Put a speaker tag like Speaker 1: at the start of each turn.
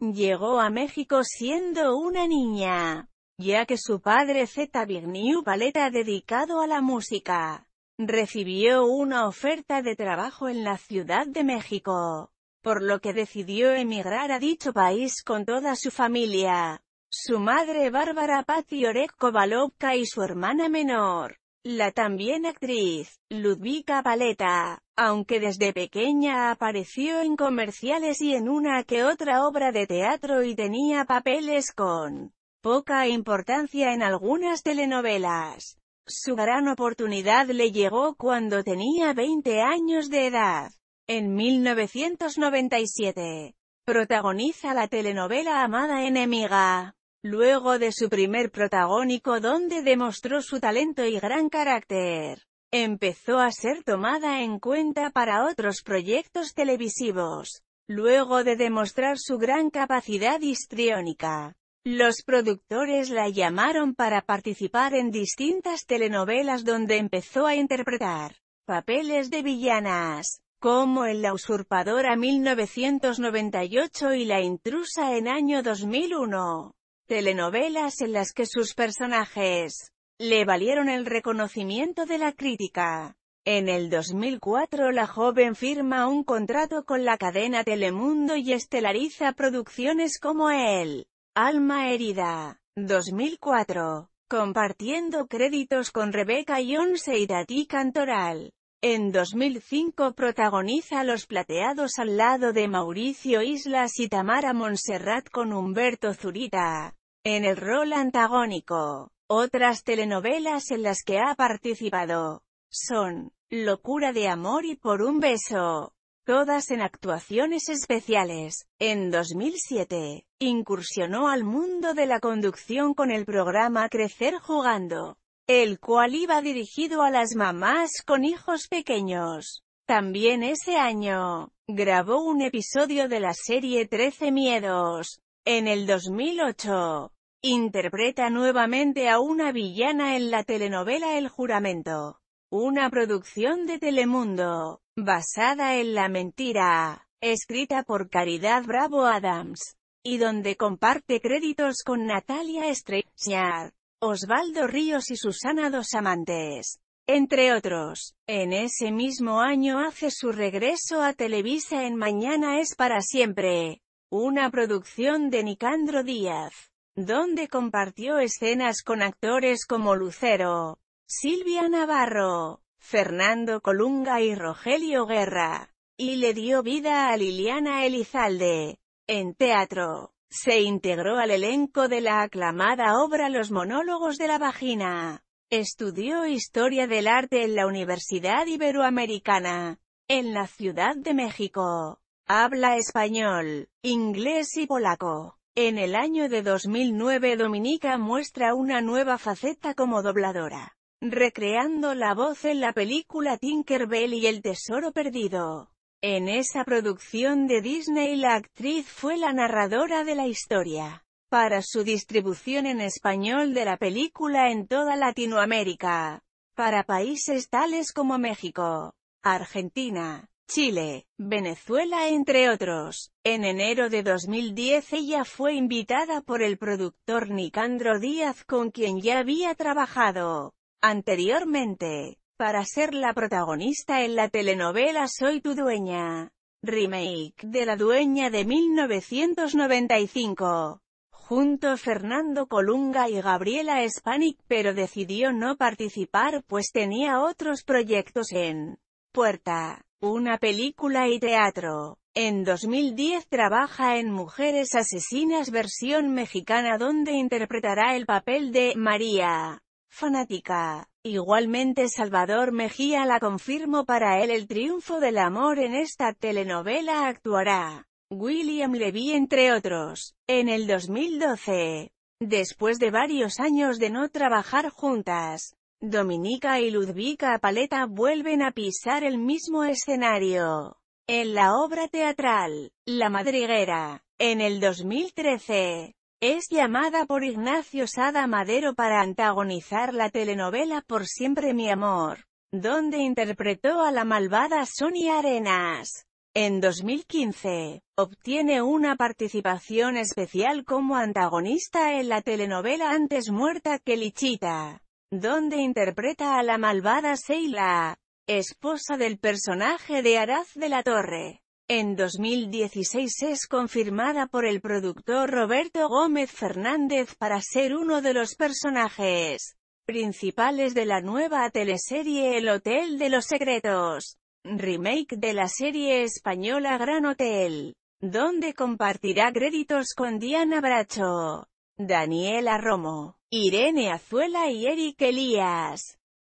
Speaker 1: Llegó a México siendo una niña, ya que su padre Z. Vigniu, Paleta dedicado a la música. Recibió una oferta de trabajo en la Ciudad de México, por lo que decidió emigrar a dicho país con toda su familia. Su madre Bárbara Patiorek Orek y su hermana menor, la también actriz, Ludvika Paleta, aunque desde pequeña apareció en comerciales y en una que otra obra de teatro y tenía papeles con poca importancia en algunas telenovelas. Su gran oportunidad le llegó cuando tenía 20 años de edad. En 1997, protagoniza la telenovela Amada Enemiga luego de su primer protagónico donde demostró su talento y gran carácter. Empezó a ser tomada en cuenta para otros proyectos televisivos, luego de demostrar su gran capacidad histriónica. Los productores la llamaron para participar en distintas telenovelas donde empezó a interpretar papeles de villanas, como en La Usurpadora 1998 y La Intrusa en año 2001 telenovelas en las que sus personajes le valieron el reconocimiento de la crítica. En el 2004 la joven firma un contrato con la cadena Telemundo y estelariza producciones como El Alma Herida, 2004, compartiendo créditos con Rebeca yonce y Dati Cantoral. En 2005 protagoniza Los Plateados al lado de Mauricio Islas y Tamara Montserrat con Humberto Zurita en el rol antagónico. Otras telenovelas en las que ha participado son Locura de amor y por un beso. Todas en actuaciones especiales. En 2007, incursionó al mundo de la conducción con el programa Crecer Jugando, el cual iba dirigido a las mamás con hijos pequeños. También ese año, grabó un episodio de la serie 13 Miedos, en el 2008, interpreta nuevamente a una villana en la telenovela El Juramento, una producción de Telemundo, basada en la mentira, escrita por Caridad Bravo Adams, y donde comparte créditos con Natalia Streisand, Osvaldo Ríos y Susana Dos Amantes entre otros. En ese mismo año hace su regreso a Televisa en Mañana es para siempre, una producción de Nicandro Díaz, donde compartió escenas con actores como Lucero, Silvia Navarro, Fernando Colunga y Rogelio Guerra, y le dio vida a Liliana Elizalde. En teatro, se integró al elenco de la aclamada obra Los monólogos de la vagina. Estudió Historia del Arte en la Universidad Iberoamericana, en la Ciudad de México. Habla español, inglés y polaco. En el año de 2009 Dominica muestra una nueva faceta como dobladora, recreando la voz en la película Tinkerbell y el tesoro perdido. En esa producción de Disney la actriz fue la narradora de la historia para su distribución en español de la película en toda Latinoamérica, para países tales como México, Argentina, Chile, Venezuela entre otros. En enero de 2010 ella fue invitada por el productor Nicandro Díaz con quien ya había trabajado anteriormente, para ser la protagonista en la telenovela Soy tu dueña, remake de La dueña de 1995 junto Fernando Colunga y Gabriela Spanik pero decidió no participar pues tenía otros proyectos en Puerta, una película y teatro. En 2010 trabaja en Mujeres Asesinas versión mexicana donde interpretará el papel de María, fanática. Igualmente Salvador Mejía la confirmó para él el triunfo del amor en esta telenovela actuará. William Levy entre otros. En el 2012, después de varios años de no trabajar juntas, Dominica y Ludvika Paleta vuelven a pisar el mismo escenario. En la obra teatral, La Madriguera, en el 2013, es llamada por Ignacio Sada Madero para antagonizar la telenovela Por Siempre Mi Amor, donde interpretó a la malvada Sonia Arenas. En 2015, obtiene una participación especial como antagonista en la telenovela Antes Muerta que Lichita donde interpreta a la malvada Seila, esposa del personaje de Araz de la Torre. En 2016 es confirmada por el productor Roberto Gómez Fernández para ser uno de los personajes principales de la nueva teleserie El Hotel de los Secretos, remake de la serie española Gran Hotel, donde compartirá créditos con Diana Bracho, Daniela Romo. Irene Azuela y Eric Elías.